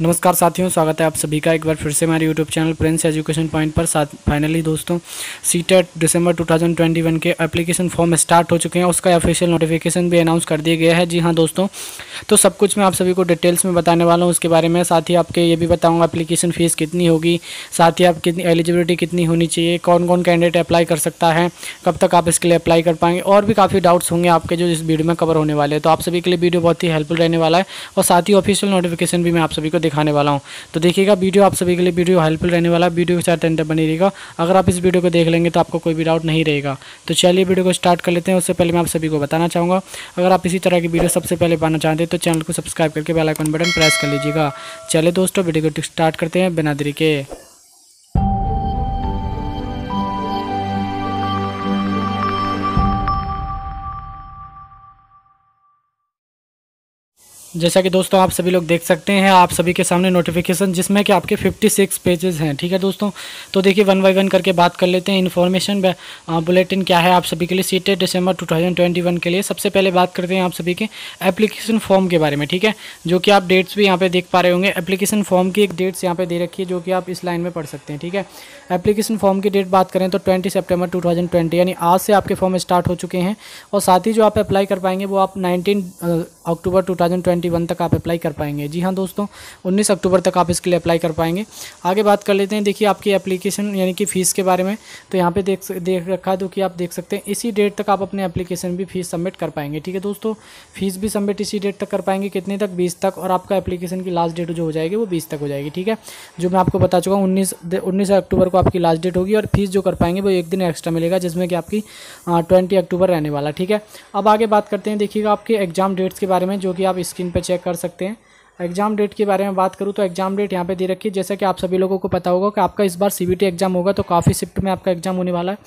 नमस्कार साथियों स्वागत है आप सभी का एक बार फिर से हमारे YouTube channel prince education point पर साथ फाइनली दोस्तों सी दिसंबर 2021 के एप्लीकेशन फॉर्म स्टार्ट हो चुके हैं उसका ऑफिशियल नोटिफिकेशन भी अनाउंस कर दिया गया है जी हाँ दोस्तों तो सब कुछ मैं आप सभी को डिटेल्स में बताने वाला हूँ उसके बारे में साथ ही आपके ये भी बताऊँगा अप्लीकेशन फ़ीस कितनी होगी साथ ही आप कितनी एलिजिबिलिटी कितनी होनी चाहिए कौन कौन कैंडिडेट अप्लाई कर सकता है कब तक आप इसके लिए अप्लाई कर पाएंगे और भी काफ़ी डाउट्स होंगे आपके जो इस वीडियो में कवर होने वाले हैं तो आप सभी के लिए वीडियो बहुत ही हेल्पफुल रहने वाला है और साथ ही ऑफिशियल नोटिफिकेशन भी मैं आप सभी को दिखाने वाला हूँ तो देखिएगा वीडियो आप सभी के लिए वीडियो हेल्पफुल रहने वाला वीडियो के साथ टेंटर बनी रहेगा अगर आप इस वीडियो को देख लेंगे तो आपको कोई भी डाउट नहीं रहेगा तो चलिए वीडियो को स्टार्ट कर लेते हैं उससे पहले मैं आप सभी को बताना चाहूँगा अगर आप इसी तरह की वीडियो सबसे पहले पाना चाहते हैं तो चैनल को सब्सक्राइब करके बेलाइकॉन बटन प्रेस कर लीजिएगा चलिए दोस्तों वीडियो को स्टार्ट करते हैं बिना देरी जैसा कि दोस्तों आप सभी लोग देख सकते हैं आप सभी के सामने नोटिफिकेशन जिसमें कि आपके 56 पेजेस हैं ठीक है दोस्तों तो देखिए वन बाई वन करके बात कर लेते हैं इन्फॉर्मेशन बुलेटिन क्या है आप सभी के लिए सीटे दिसंबर 2021 के लिए सबसे पहले बात करते हैं आप सभी के एप्लीकेशन फॉर्म के बारे में ठीक है जो कि आप डेट्स भी यहाँ पर देख पा रहे होंगे एप्लीकेशन फॉर्म की एक डेट्स यहाँ पर दे रखी है जो कि आप इस लाइन में पढ़ सकते हैं ठीक है एप्लीकेशन फॉर्म की डेट बात करें तो ट्वेंटी सेप्टेम्बर टू यानी आज से आपके फॉर्म स्टार्ट हो चुके हैं और साथ ही जो आप अप्लाई कर पाएंगे वो आप नाइनटीन अक्टूबर टू 2021 तक आप अप्लाई कर पाएंगे जी हाँ दोस्तों 19 अक्टूबर तक आप इसके लिए अप्लाई कर पाएंगे आगे बात कर लेते हैं देखिए आपकी एप्लीकेशन यानी कि फ़ीस के बारे में तो यहाँ पे देख देख रखा है तो कि आप देख सकते हैं इसी डेट तक आप अपने एप्लीकेशन भी फ़ीस सबमिट कर पाएंगे ठीक है दोस्तों फीस भी सबमिट इसी डेट तक कर पाएंगे कितने तक बीस तक और आपका एप्लीकेशन की लास्ट डेट जो हो जाएगी वो बीस तक हो जाएगी ठीक है जो मैं आपको बता चुका हूँ उन्नीस उन्नीस अक्टूबर को आपकी लास्ट डेट होगी और फीस जो कर पाएंगे वो एक दिन एक्स्ट्रा मिलेगा जिसमें कि आपकी ट्वेंटी अक्टूबर रहने वाला ठीक है अब आगे बात करते हैं देखिएगा आपके एग्जाम डेट्स के बारे में जो कि आप स्क्रीन पे चेक कर सकते हैं एग्जाम डेट के बारे में बात करूँ तो एग्जाम डेट यहाँ पे दे रखी है जैसा कि आप सभी लोगों को पता होगा कि आपका इस बार सी एग्जाम होगा तो काफ़ी शिफ्ट में आपका एग्जाम होने वाला है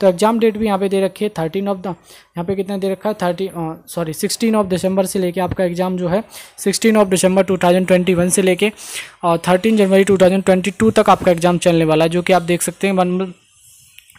तो एग्जाम डेट भी यहाँ पे दे रखी है थर्टीन ऑफ द यहाँ पे कितना दे रखा है थर्टी सॉरी सिक्सटीन ऑफ दिसंबर से लेके आपका एग्जाम जो है सिक्सटीन ऑफ दिसंबर टू से लेके और थर्टीन जनवरी टू तक आपका एग्जाम चलने वाला है जो कि आप देख सकते हैं वन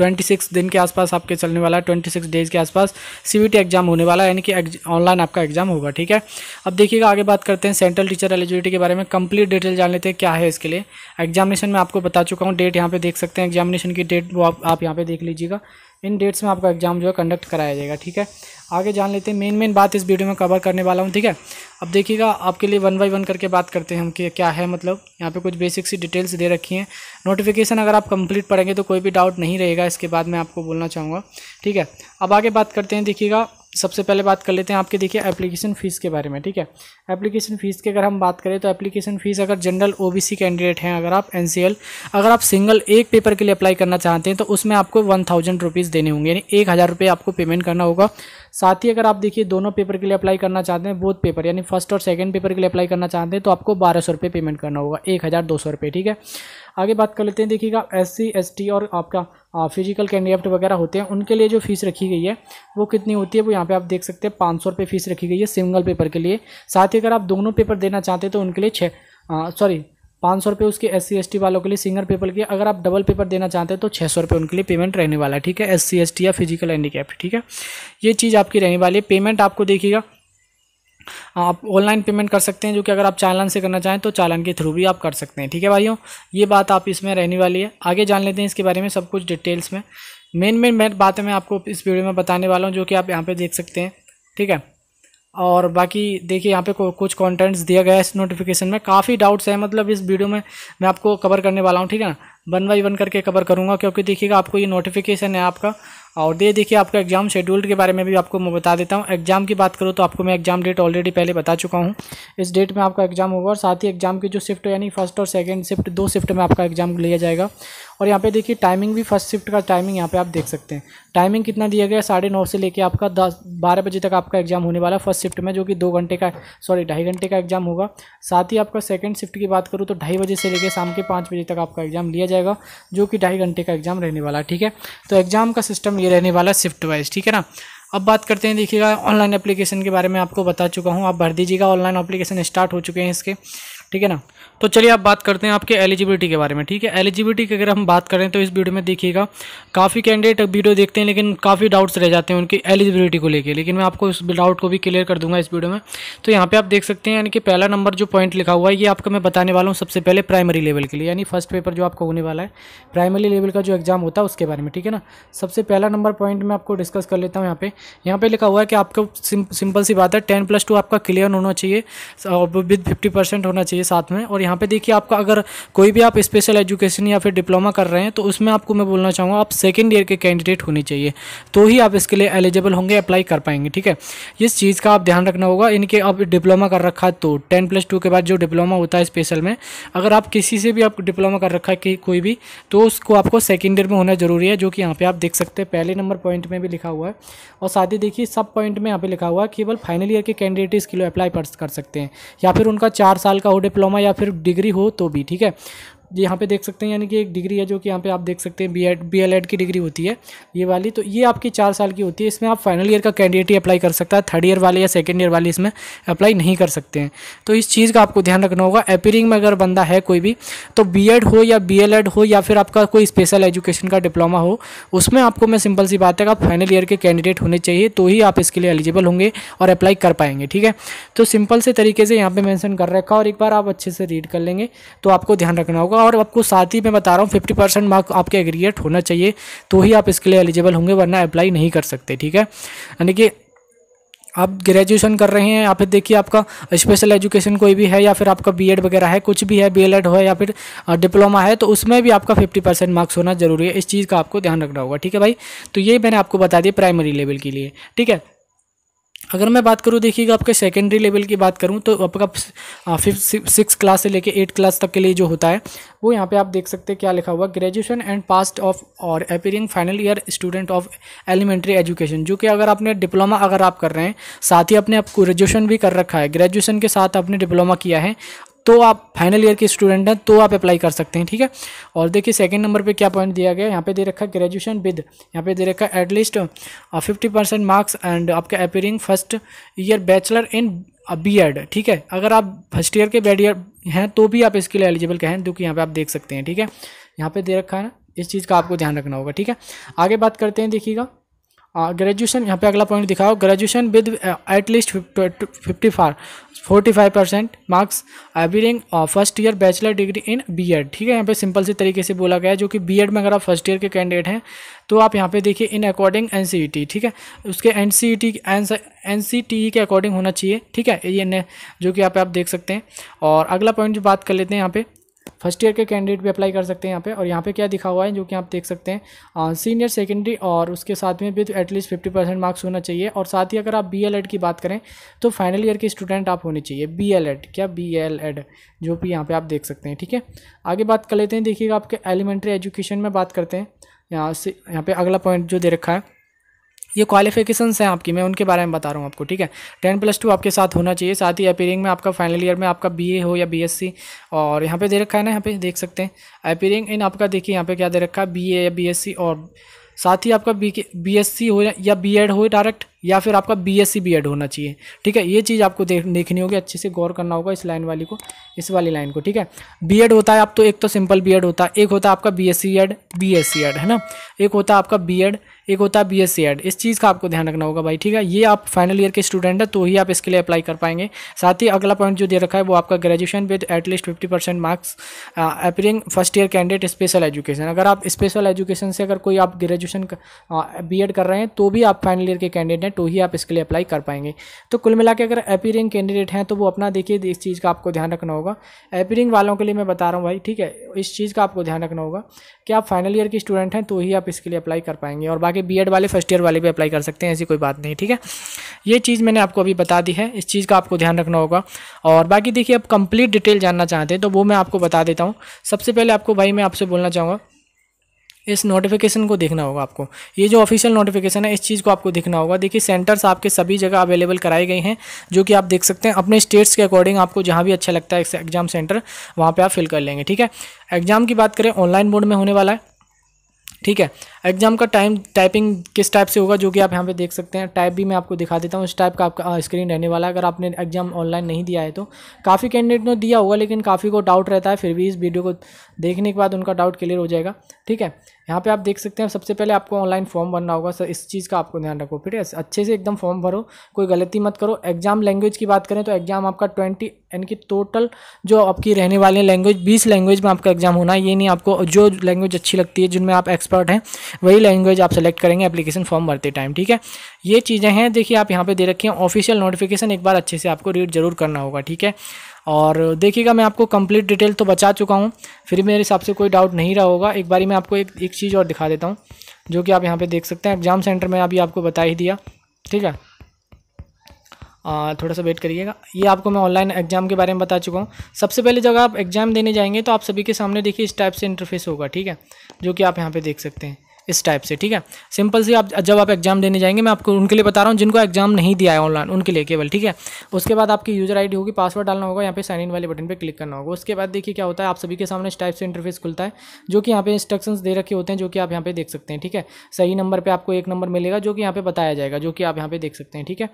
ट्वेंटी सिक्स दिन के आसपास आपके चलने वाला है ट्वेंटी सिक्स डेज के आसपास सी एग्जाम होने वाला है यानी कि ऑनलाइन आपका एग्जाम होगा ठीक है अब देखिएगा आगे बात करते हैं सेंट्रल टीचर एलिजिबिलिटी के बारे में कंप्लीट डिटेल जान लेते हैं क्या है इसके लिए एग्जामिनेशन में आपको बता चुका हूँ डेट यहाँ पे देख सकते हैं एग्जामिनेशन की डेट वो आप, आप यहाँ पे देख लीजिएगा इन डेट्स में आपका एग्जाम जो है कंडक्ट कराया जाएगा ठीक है आगे जान लेते हैं मेन मेन बात इस वीडियो में कवर करने वाला हूँ ठीक है अब देखिएगा आपके लिए वन बाई वन करके बात करते हैं हम कि क्या है मतलब यहाँ पे कुछ बेसिक सी डिटेल्स दे रखी हैं नोटिफिकेशन अगर आप कंप्लीट पढ़ेंगे तो कोई भी डाउट नहीं रहेगा इसके बाद मैं आपको बोलना चाहूँगा ठीक है अब आगे बात करते हैं देखिएगा सबसे पहले बात कर लेते हैं आपके देखिए एप्लीकेशन फ़ीस के बारे में ठीक है एप्लीकेशन फ़ीस की अगर हम बात करें तो एप्लीकेशन फ़ीस अगर जनरल ओबीसी कैंडिडेट हैं अगर आप एनसीएल अगर आप सिंगल एक पेपर के लिए अप्लाई करना चाहते हैं तो उसमें आपको वन थाउजेंड रुपीज़ देने होंगे यानी एक हज़ार रुपये आपको पेमेंट करना होगा साथ ही अगर आप देखिए दोनों पेपर के लिए अप्लाई करना चाहते हैं बोथ पेपर यानी फर्स्ट और सेकंड पेपर के लिए अप्लाई करना चाहते हैं तो आपको बारह सौ रुपये पेमेंट करना होगा एक हज़ार दो सौ रुपये ठीक है आगे बात कर लेते हैं देखिएगा एस सी एस टी और आपका फिजिकल कैंडिडेट वगैरह होते हैं उनके लिए जो फीस रखी गई है वो कितनी होती है वो यहाँ पे आप देख सकते हैं पाँच सौ रुपये फीस रखी गई है सिंगल पेपर के लिए साथ ही अगर आप दोनों पेपर देना चाहते हैं तो उनके लिए छः सॉरी पाँच सौ रुपये उसके एस सी वालों के लिए सिंगल पेपर के अगर आप डबल पेपर देना चाहते हैं तो छः सौ रुपये उनके लिए पेमेंट रहने वाला है ठीक है एस सी या फिजिकल हैंडीकैप ठीक है ये चीज़ आपकी रहने वाली है पेमेंट आपको देखिएगा आप ऑनलाइन पेमेंट कर सकते हैं जो कि अगर आप चालान से करना चाहें तो चालान के थ्रू भी आप कर सकते हैं ठीक है भाइयों ये बात आप इसमें रहने वाली है आगे जान लेते हैं इसके बारे में सब कुछ डिटेल्स में मेन मेन मेन बातें मैं आपको इस वीडियो में बताने वाला हूँ जो कि आप यहाँ पर देख सकते हैं ठीक है और बाकी देखिए यहाँ पे कुछ कंटेंट्स दिया गया है इस नोटिफिकेशन में काफ़ी डाउट्स हैं मतलब इस वीडियो में मैं आपको कवर करने वाला हूँ ठीक है ना वन बाई वन करके कवर करूँगा क्योंकि देखिएगा आपको ये नोटिफिकेशन है आपका और ये देखिए आपका एग्जाम शेड्यूल्ड के बारे में भी आपको मैं बता देता हूँ एग्जाम की बात करूँ तो आपको मैं एग्जाम डेट ऑलरेडी पहले बता चुका हूँ इस डेट में आपका एग्जाम होगा और साथ ही एग्जाम की जो शिफ्ट यानी फर्स्ट और सेकेंड शिफ्ट दो शिफ्ट में आपका एग्जाम लिया जाएगा और यहाँ पे देखिए टाइमिंग भी फर्स्ट शिफ्ट का टाइमिंग यहाँ पे आप देख सकते हैं टाइमिंग कितना दिया गया साढ़े नौ से लेकर आपका दस बारह बजे तक आपका एग्जाम होने वाला फर्स्ट शिफ्ट में जो कि दो घंटे का सॉरी ढाई घंटे का एग्जाम होगा साथ ही आपका सेकेंड शिफ्ट की बात करूँ तो ढाई बजे से लेकर शाम के पाँच बजे तक आपका एग्जाम लिया जाएगा जो कि ढाई घंटे का एग्ज़ाम रहने वाला है ठीक है तो एग्ज़ाम का सिस्टम ये रहने वाला है शिफ्ट वाइज ठीक है ना अब बात करते हैं देखिएगा ऑनलाइन एप्लीकेशन के बारे में आपको बता चुका हूँ आप भर दीजिएगा ऑनलाइन एप्लीकेशन स्टार्ट हो चुके हैं इसके ठीक है ना तो चलिए आप बात करते हैं आपके एलिजिबिलिटी के बारे में ठीक है एलिजिबिलिटी की अगर हम बात करें तो इस वीडियो में देखिएगा काफ़ी कैंडिडेट वीडियो देखते हैं लेकिन काफ़ी डाउट्स रह जाते हैं उनकी एलिजिबिलिटी को लेकर लेकिन मैं आपको उस डाउट को भी क्लियर कर दूंगा इस वीडियो में तो यहाँ पर आप देख सकते हैं यानी कि पहला नंबर जो पॉइंट लिखा हुआ है ये आपको मैं बताने वाला हूँ सबसे पहले प्राइमरी लेवल के लिए यानी फर्स्ट पेपर जो आपको होने वाला है प्राइमरी लेवल का जो एग्ज़ाम होता है उसके बारे में ठीक है ना सबसे पहला नंबर पॉइंट मैं आपको डिस्कस कर लेता हूँ यहाँ पे यहाँ पे लिखा हुआ है कि आपको सिंपल सी बात है टेन प्लस टू आपका क्लियर होना चाहिए और विद फिफ्टी परसेंट होना चाहिए चाहिए साथ में और यहाँ पे देखिए आपका अगर कोई भी आप स्पेशल एजुकेशन या फिर डिप्लोमा कर रहे हैं तो उसमें आपको मैं बोलना चाहूँगा आप सेकेंड ईयर के कैंडिडेट होने चाहिए तो ही आप इसके लिए एलिजिबल होंगे अप्लाई कर पाएंगे ठीक है इस चीज़ का आप ध्यान रखना होगा इनके आप डिप्लोमा कर रखा है तो टेन प्लस टू के बाद जो डिप्लोमा होता है स्पेशल में अगर आप किसी से भी आप डिप्लोमा कर रखा है कि कोई भी तो उसको आपको सेकेंड ईयर में होना ज़रूरी है जो कि यहाँ पर आप देख सकते हैं पहले नंबर पॉइंट में भी लिखा हुआ है और साथ ही देखिए सब पॉइंट में यहाँ पे लिखा हुआ है केवल फाइनल ईयर के कैंडिडेट इसके लिए अप्लाई कर सकते हैं या फिर उनका चार साल का हो डिप्लोमा या फिर डिग्री हो तो भी ठीक है ये यहाँ पे देख सकते हैं यानी कि एक डिग्री है जो कि यहाँ पे आप देख सकते हैं B Ed B L Ed की डिग्री होती है ये वाली तो ये आपकी चार साल की होती है इसमें आप फाइनल ईयर का कैंडिडेट ही अप्लाई कर सकता है थर्ड ईयर वाले या सेकेंड ईयर वाले इसमें अप्लाई नहीं कर सकते हैं तो इस चीज़ का आपको ध्यान रखना होगा अपीयरिंग में अगर बंदा है कोई भी तो बी एड हो या बी एल एड हो या फिर आपका कोई स्पेशल एजुकेशन का डिप्लोमा हो उसमें आपको मैं सिंपल सी बात है कि आप फाइनल ईयर के कैंडिडेट होने चाहिए तो ही आप इसके लिए एलिजिबल होंगे और अप्लाई कर पाएंगे ठीक है तो सिंपल से तरीके से यहाँ पर मैंसन कर रखा और एक बार आप अच्छे से रीड कर लेंगे तो आपको ध्यान रखना होगा और आपको साथ ही मैं बता रहा हूँ फिफ्टी परसेंट मार्क आपके एग्रीगेट होना चाहिए तो ही आप इसके लिए एलिजिबल होंगे वरना अप्लाई नहीं कर सकते ठीक है यानी कि आप ग्रेजुएशन कर रहे हैं या फिर देखिए आपका स्पेशल एजुकेशन कोई भी है या फिर आपका बीएड वगैरह है कुछ भी है बीएलएड हो या फिर डिप्लोमा है तो उसमें भी आपका 50 परसेंट मार्क्स होना जरूरी है इस चीज़ का आपको ध्यान रखना होगा ठीक है भाई तो ये मैंने आपको बता दिया प्राइमरी लेवल के लिए ठीक है अगर मैं बात करूँ देखिएगा आपके सेकेंडरी लेवल की बात करूँ तो आपका फिफ्थ सिक्स क्लास से लेके एट क्लास तक के लिए जो होता है वो यहाँ पे आप देख सकते हैं क्या लिखा हुआ ग्रेजुएशन एंड पास्ट ऑफ और appearing final year student of elementary education जो कि अगर आपने डिप्लोमा अगर आप कर रहे हैं साथ ही अपने आप ग्रेजुएशन भी कर रखा है ग्रेजुएशन के साथ आपने डिप्लोमा किया है तो आप फाइनल ईयर के स्टूडेंट हैं तो आप अप्लाई कर सकते हैं ठीक है और देखिए सेकंड नंबर पे क्या पॉइंट दिया गया यहाँ पे दे रखा है ग्रेजुएशन विद यहाँ पे दे रखा है at least fifty percent marks and आपका appearing first year bachelor in B Ed ठीक है अगर आप फर्स्ट ईयर के बैड ईयर हैं तो भी आप इसके लिए एलिजिबल कहें जो कि यहाँ पर आप देख सकते हैं ठीक है यहाँ पर दे रखा है ना इस चीज़ का आपको ध्यान रखना होगा ठीक है आगे बात करते हैं देखिएगा ग्रेजुएशन यहाँ पे अगला पॉइंट दिखाओ graduation with at least fifty for forty five percent marks appearing first year bachelor degree in B Ed ठीक है यहाँ पे सिंपल से तरीके से बोला गया है जो कि बी एड में अगर आप फर्स्ट ईयर के कैंडिडेट हैं तो आप यहाँ पे देखिए इन according N C E T ठीक है उसके N C E T N C T E के अकॉर्डिंग होना चाहिए ठीक है ये जो कि यहाँ पे आप देख सकते हैं और अगला पॉइंट जो बात कर लेते हैं यहाँ पे फर्स्ट ईयर के कैंडिडेट भी अप्लाई कर सकते हैं यहाँ पे और यहाँ पे क्या दिखा हुआ है जो कि आप देख सकते हैं सीनियर सेकेंडरी और उसके साथ में भी तो एटलीस्ट फिफ्टी परसेंट मार्क्स होना चाहिए और साथ ही अगर आप बी एल एड की बात करें तो फाइनल ईयर के स्टूडेंट आप होने चाहिए बी एल एड क्या बी एल एड जो भी यहाँ पर आप देख सकते हैं ठीक है आगे बात कर लेते हैं देखिएगा आपके एलिमेंट्री एजुकेशन में बात करते हैं यहाँ से यहाँ पर अगला पॉइंट जो दे रखा है ये क्वालिफिकेशन हैं आपकी मैं उनके बारे में बता रहा हूँ आपको ठीक है टेन प्लस टू आपके साथ होना चाहिए साथ ही अपीयरिंग में आपका फाइनल ईयर में आपका बीए हो या बीएससी और यहाँ पे दे रखा है ना यहाँ पे देख सकते हैं अपीयरिंग इन आपका देखिए यहाँ पे क्या दे रखा है बीए या बीएससी और साथ ही आपका बी के बी हो या बी एड हो डायरेक्ट या फिर आपका बी एस सी होना चाहिए ठीक है ये चीज़ आपको देख देखनी होगी अच्छे से गौर करना होगा इस लाइन वाली को इस वाली लाइन को ठीक है बी होता है आप तो एक तो सिंपल बी होता है एक होता है आपका B S C Ed B S C Ed है ना एक होता है आपका बी एड एक होता है बी एस सी एड इस चीज़ का आपको ध्यान रखना होगा भाई ठीक है ये आप फाइनल ईयर के स्टूडेंट है तो ही आप इसके लिए अप्लाई कर पाएंगे साथ ही अगला पॉइंट जो दे रखा है वो आपका graduation with at least fifty percent marks appearing first year candidate special education अगर आप स्पेशल एजुकेशन से अगर कोई आप ग्रेजुएशन बी एड कर रहे हैं तो भी आप फाइनल ईयर के कैंडिडेट हैं तो ही आप इसके लिए अप्लाई कर पाएंगे तो कुल मिला के अगर अपीयरिंग कैंडिडेट हैं तो वो अपना देखिए इस चीज़ का आपको ध्यान रखना होगा अपीयरिंग वालों के लिए मैं बता रहा हूँ भाई ठीक है इस चीज़ का आपको ध्यान रखना होगा कि आप फाइनल ईयर के स्टूडेंट हैं तो ही आप इसके लिए अप्लाई कर पाएंगे और बाकी बी वाले फर्स्ट ईयर वाले भी अप्लाई कर सकते हैं ऐसी कोई बात नहीं ठीक है ये चीज़ मैंने आपको अभी बता दी है इस चीज़ का आपको ध्यान रखना होगा और बाकी देखिए आप कंप्लीट डिटेल जानना चाहते हैं तो वो मैं आपको बता देता हूँ सबसे पहले आपको भाई मैं आपसे बोलना चाहूँगा इस नोटिफिकेशन को देखना होगा आपको ये जो ऑफिशियल नोटिफिकेशन है इस चीज़ को आपको देखना होगा देखिए सेंटर्स आपके सभी जगह अवेलेबल कराए गए हैं जो कि आप देख सकते हैं अपने स्टेट्स के अकॉर्डिंग आपको जहाँ भी अच्छा लगता है एग्जाम सेंटर वहाँ पर आप फिल कर लेंगे ठीक है एग्जाम की बात करें ऑनलाइन बोर्ड में होने वाला है ठीक है एग्जाम का टाइम टाइपिंग किस टाइप से होगा जो कि आप यहाँ पे देख सकते हैं टाइप भी मैं आपको दिखा देता हूँ उस टाइप का आपका स्क्रीन रहने वाला है अगर आपने एग्जाम ऑनलाइन नहीं दिया है तो काफ़ी कैंडिडेट ने दिया होगा लेकिन काफ़ी को डाउट रहता है फिर भी इस वीडियो को देखने के बाद उनका डाउट क्लियर हो जाएगा ठीक है यहाँ पे आप देख सकते हैं सबसे पहले आपको ऑनलाइन फॉर्म भरना होगा सर इस चीज़ का आपको ध्यान रखो फिर अच्छे से एकदम फॉर्म भरो कोई गलती मत करो एग्जाम लैंग्वेज की बात करें तो एग्जाम आपका ट्वेंटी यानी कि टोटल जो आपकी रहने वाली लैंग्वेज बीस लैंग्वेज में आपका एग्जाम होना है ये नहीं आपको जो लैंग्वेज अच्छी लगती है जिनमें आप एक्सपर्ट हैं वही लैंग्वेज आप सेलेक्ट करेंगे एप्लीकेशन फॉर्म भरते टाइम ठीक है ये चीज़ें हैं देखिए आप यहाँ पे दे रखी हैं ऑफिशियल नोटिफिकेशन एक बार अच्छे से आपको रीड जरूर करना होगा ठीक है और देखिएगा मैं आपको कंप्लीट डिटेल तो बचा चुका हूँ फिर मेरे हिसाब से कोई डाउट नहीं रहा होगा एक बारी मैं आपको एक एक चीज़ और दिखा देता हूँ जो कि आप यहाँ पे देख सकते हैं एग्ज़ाम सेंटर में अभी आपको बता ही दिया ठीक है आ, थोड़ा सा वेट करिएगा ये आपको मैं ऑनलाइन एग्जाम के बारे में बता चुका हूँ सबसे पहले जब आप एग्ज़ाम देने जाएंगे तो आप सभी के सामने देखिए इस टाइप से इंटरफेस होगा ठीक है जो कि आप यहाँ पे देख सकते हैं इस टाइप से ठीक है सिंपल सी आप जब आप एग्जाम देने जाएंगे मैं आपको उनके लिए बता रहा हूँ जिनको एग्जाम नहीं दिया है ऑनलाइन उनके लिए केवल ठीक है उसके बाद आपकी यूजर आईडी होगी पासवर्ड डालना होगा यहाँ पे साइन इन वाले बटन पर क्लिक करना होगा उसके बाद देखिए क्या होता है आप सभी के सामने इस टाइप से इंटरफेस खुलता है जो कि यहाँ पे इंस्ट्रक्शन दे रखे होते हैं जो कि आप यहाँ पे देख सकते हैं ठीक है सही नंबर पर आपको एक नंबर मिलेगा जो कि यहाँ पे बताया जाएगा जो कि आप यहाँ पे देख सकते हैं ठीक है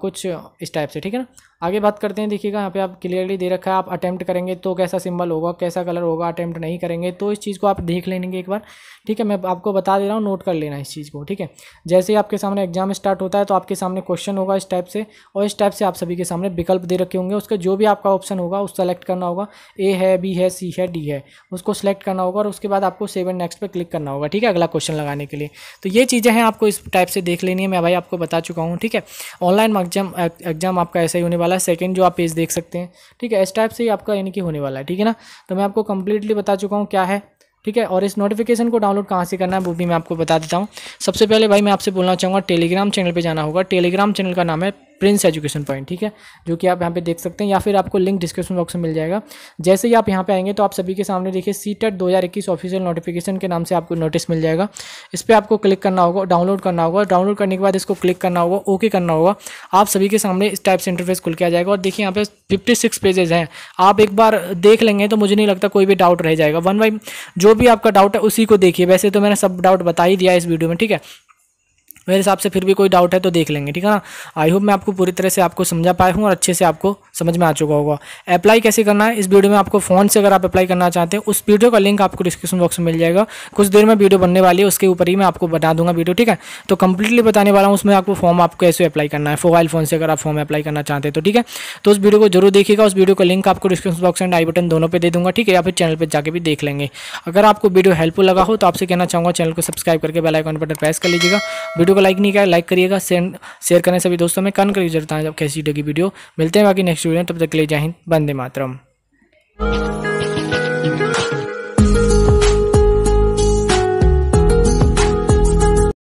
कुछ इस टाइप से ठीक है ना आगे बात करते हैं देखिएगा यहाँ पे आप क्लियरली दे रखा है आप अटैम्प्ट करेंगे तो कैसा सिंबल होगा कैसा कलर होगा अटैम्प्ट नहीं करेंगे तो इस चीज़ को आप देख लेंगे एक बार ठीक है मैं आपको बता दे रहा हूँ नोट कर लेना इस चीज़ को ठीक है जैसे ही आपके सामने एग्जाम स्टार्ट होता है तो आपके सामने क्वेश्चन होगा इस टाइप से और इस टाइप से आप सभी के सामने विकल्प दे रखे होंगे उसका जो भी आपका ऑप्शन होगा उस सेलेक्ट करना होगा ए है बी है सी है डी है उसको सेलेक्ट करना होगा और उसके बाद आपको सेवन नेक्स्ट पर क्लिक करना होगा ठीक है अगला क्वेश्चन लगाने के लिए तो ये चीज़ें हैं आपको इस टाइप से देख लेनी है मैं भाई आपको बता चुका हूँ ठीक है ऑनलाइन एग्जाम एग्जाम आपका ऐसा ही होने वाला वाला है सेकंड जो आप पेज देख सकते हैं ठीक है इस टाइप से ही आपका यानी कि होने वाला है ठीक है ना तो मैं आपको कंप्लीटली बता चुका हूँ क्या है ठीक है और इस नोटिफिकेशन को डाउनलोड कहाँ से करना है वो भी मैं आपको बता देता हूँ सबसे पहले भाई मैं आपसे बोलना चाहूँगा टेलीग्राम चैनल पर जाना होगा टेलीग्राम चैनल का नाम है प्रिंस एजुकेशन पॉइंट ठीक है जो कि आप यहाँ पे देख सकते हैं या फिर आपको लिंक डिस्क्रिप्शन बॉक्स में मिल जाएगा जैसे ही आप यहाँ पे आएंगे तो आप सभी के सामने देखिए सी टेट e दो ऑफिशियल नोटिफिकेशन के नाम से आपको नोटिस मिल जाएगा इस पर आपको क्लिक करना होगा डाउनलोड करना होगा डाउनलोड करने के बाद इसको क्लिक करना होगा ओके करना होगा आप सभी के सामने इस टाइप से इंटरफेस खुल के आ जाएगा और देखिए यहाँ पे फिफ्टी सिक्स पेजेज हैं आप एक बार देख लेंगे तो मुझे नहीं लगता कोई भी डाउट रह जाएगा वन बाई जो भी आपका डाउट है उसी को देखिए वैसे तो मैंने सब डाउट बता ही दिया इस वीडियो में ठीक है मेरे हिसाब से फिर भी कोई डाउट है तो देख लेंगे ठीक है ना आई होप मैं आपको पूरी तरह से आपको समझा पाया हूँ और अच्छे से आपको समझ में आ चुका होगा अप्लाई कैसे करना है इस वीडियो में आपको फ़ोन से अगर आप अप्लाई करना चाहते हैं उस वीडियो का लिंक आपको डिस्क्रिप्शन बॉक्स में मिल जाएगा कुछ देर में वीडियो बनने वाली है उसके ऊपर ही मैं आपको बता दूंगा वीडियो ठीक है तो कंप्लीटली बताने वाला हूँ उसमें आपको फॉर्म आपको कैसे अप्लाई करना है मोबाइल फ़ोन से अगर आप फॉर्म अप्लाई करना चाहते हैं तो ठीक है तो उस वीडियो को जरूर देखिएगा उस वीडियो का लिंक आपको description box and I button दोनों पर दे दूँगा ठीक है या फिर चैनल पर जाकर भी देख लेंगे अगर आपको वीडियो हेल्पफुल लगा हो तो आपसे कहना चाहूँगा चैनल को सब्सक्राइब करके बेलाइकॉन बटन प्रेस कर लीजिएगा वीडियो को लाइक नहीं किया लाइक करिएगा सेंड शेयर करने सभी दोस्तों में कन करके जरूरत आए जब कैसी लगी वीडियो मिलते हैं बाकी नेक्स्ट वीडियो तब तक के लिए जय हिंद बंदे मातरम